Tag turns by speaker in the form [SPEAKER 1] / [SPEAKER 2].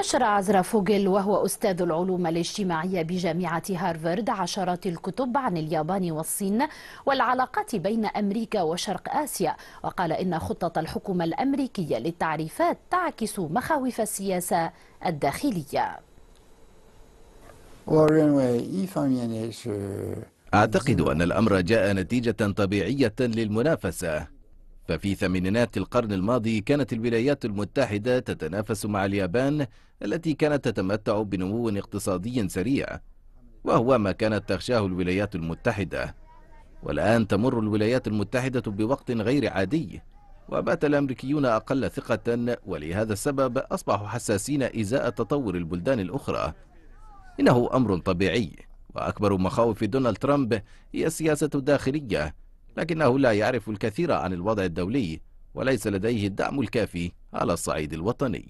[SPEAKER 1] نشر عزرا فوجل وهو أستاذ العلوم الاجتماعية بجامعة هارفارد عشرات الكتب عن اليابان والصين والعلاقات بين أمريكا وشرق آسيا وقال إن خطة الحكومة الأمريكية للتعريفات تعكس مخاوف السياسة الداخلية
[SPEAKER 2] أعتقد أن الأمر جاء نتيجة طبيعية للمنافسة ففي ثمانينات القرن الماضي كانت الولايات المتحدة تتنافس مع اليابان التي كانت تتمتع بنمو اقتصادي سريع وهو ما كانت تخشاه الولايات المتحدة والآن تمر الولايات المتحدة بوقت غير عادي وبات الأمريكيون أقل ثقة ولهذا السبب أصبحوا حساسين إزاء تطور البلدان الأخرى إنه أمر طبيعي وأكبر مخاوف دونالد ترامب هي السياسة الداخلية لكنه لا يعرف الكثير عن الوضع الدولي وليس لديه الدعم الكافي على الصعيد الوطني